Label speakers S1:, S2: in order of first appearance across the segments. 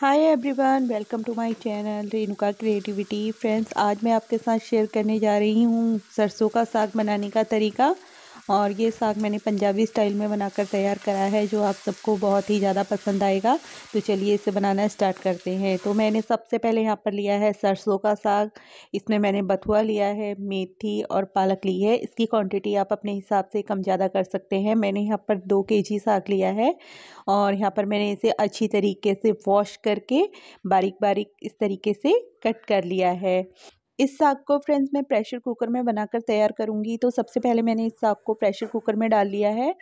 S1: hi everyone welcome to my channel Renuka creativity friends आज मैं आपके साथ शेयर करने जा रही हूँ सरसों का साग बनाने का तरीका और ये साग मैंने पंजाबी स्टाइल में बनाकर तैयार करा है जो आप सबको बहुत ही ज़्यादा पसंद आएगा तो चलिए इसे बनाना स्टार्ट करते हैं तो मैंने सबसे पहले यहाँ पर लिया है सरसों का साग इसमें मैंने बथुआ लिया है मेथी और पालक ली है इसकी क्वान्टिटी आप अपने हिसाब से कम ज़्यादा कर सकते हैं मैंने यहाँ पर दो के जी साग लिया है और यहाँ पर मैंने इसे अच्छी तरीके से वॉश करके बारीक बारीक इस तरीके से कट कर लिया है इस साग को फ्रेंड्स मैं प्रेशर कुकर में बनाकर तैयार करूँगी तो सबसे पहले मैंने इस साग को प्रेशर कुकर में डाल लिया है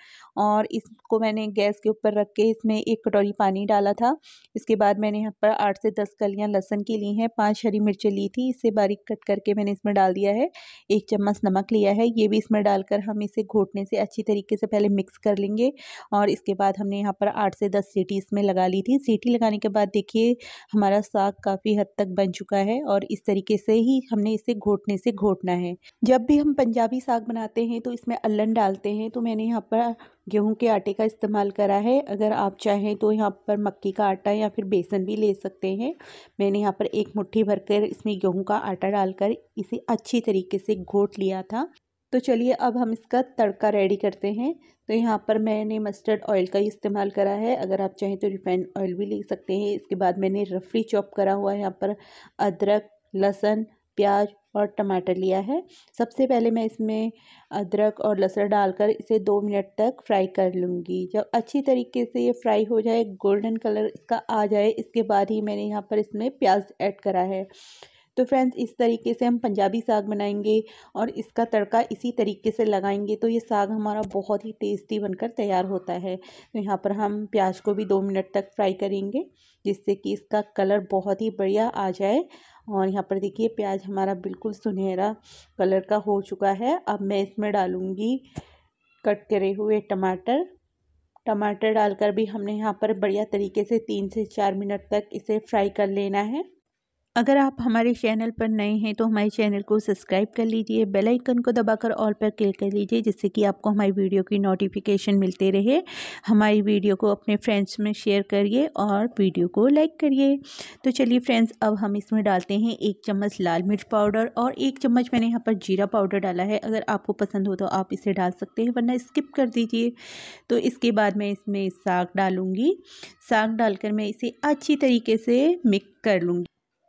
S1: और इसको मैंने गैस के ऊपर रख के इसमें एक कटोरी पानी डाला था इसके बाद मैंने यहाँ पर आठ से दस कलियाँ लहसन की ली हैं पाँच हरी मिर्चें ली थी इसे बारीक कट करके मैंने इसमें डाल दिया है एक चम्मच नमक लिया है ये भी इसमें डालकर हम इसे घोटने से अच्छी तरीके से पहले मिक्स कर लेंगे और इसके बाद हमने यहाँ पर आठ से दस सीटी इसमें लगा ली थी सीटी लगाने के बाद देखिए हमारा साग काफ़ी हद तक बन चुका है और इस तरीके से ही हमने इसे घोटने से घोटना है जब भी हम पंजाबी साग बनाते हैं तो इसमें अल्लन डालते हैं तो मैंने यहाँ पर गेहूं के आटे का इस्तेमाल करा है अगर आप चाहें तो यहाँ पर मक्की का आटा या फिर बेसन भी ले सकते हैं मैंने यहाँ पर एक मुट्ठी भरकर इसमें गेहूं का आटा डालकर इसे अच्छी तरीके से घोट लिया था तो चलिए अब हम इसका तड़का रेडी करते हैं तो यहाँ पर मैंने मस्टर्ड ऑयल का ही इस्तेमाल करा है अगर आप चाहें तो रिफाइंड ऑयल भी ले सकते हैं इसके बाद मैंने रफली चॉप करा हुआ है यहाँ पर अदरक लहसन प्याज और टमाटर लिया है सबसे पहले मैं इसमें अदरक और लहसुन डालकर इसे दो मिनट तक फ्राई कर लूँगी जब अच्छी तरीके से ये फ्राई हो जाए गोल्डन कलर इसका आ जाए इसके बाद ही मैंने यहाँ पर इसमें प्याज ऐड करा है तो फ्रेंड्स इस तरीके से हम पंजाबी साग बनाएंगे और इसका तड़का इसी तरीके से लगाएंगे तो ये साग हमारा बहुत ही टेस्टी बनकर तैयार होता है तो यहाँ पर हम प्याज को भी दो मिनट तक फ्राई करेंगे जिससे कि इसका कलर बहुत ही बढ़िया आ जाए और यहाँ पर देखिए प्याज हमारा बिल्कुल सुनहरा कलर का हो चुका है अब मैं इसमें डालूँगी कट करे हुए टमाटर टमाटर डालकर भी हमने यहाँ पर बढ़िया तरीके से तीन से चार मिनट तक इसे फ्राई कर लेना है अगर आप हमारे चैनल पर नए हैं तो हमारे चैनल को सब्सक्राइब कर लीजिए बेल आइकन को दबाकर ऑल पर क्लिक कर लीजिए जिससे कि आपको हमारी वीडियो की नोटिफिकेशन मिलते रहे हमारी वीडियो को अपने फ्रेंड्स में शेयर करिए और वीडियो को लाइक करिए तो चलिए फ्रेंड्स अब हम इसमें डालते हैं एक चम्मच लाल मिर्च पाउडर और एक चम्मच मैंने यहाँ पर जीरा पाउडर डाला है अगर आपको पसंद हो तो आप इसे डाल सकते हैं वरना स्किप कर दीजिए तो इसके बाद मैं इसमें साग डालूँगी साग डालकर मैं इसे अच्छी तरीके से मिक्स कर लूँगी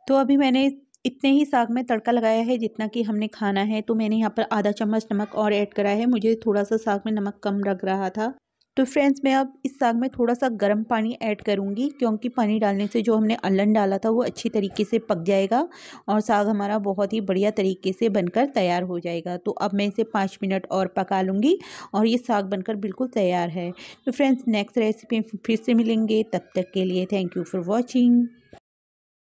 S1: तो अभी मैंने इतने ही साग में तड़का लगाया है जितना कि हमने खाना है तो मैंने यहाँ पर आधा चम्मच नमक और ऐड करा है मुझे थोड़ा सा साग में नमक कम लग रहा था तो फ्रेंड्स मैं अब इस साग में थोड़ा सा गर्म पानी ऐड करूँगी क्योंकि पानी डालने से जो हमने अलन डाला था वो अच्छी तरीके से पक जाएगा और साग हमारा बहुत ही बढ़िया तरीके से बनकर तैयार हो जाएगा तो अब मैं इसे पाँच मिनट और पका लूँगी और ये साग बनकर बिल्कुल तैयार है तो फ्रेंड्स नेक्स्ट रेसिपी फिर से मिलेंगे तब तक के लिए थैंक यू फॉर वॉचिंग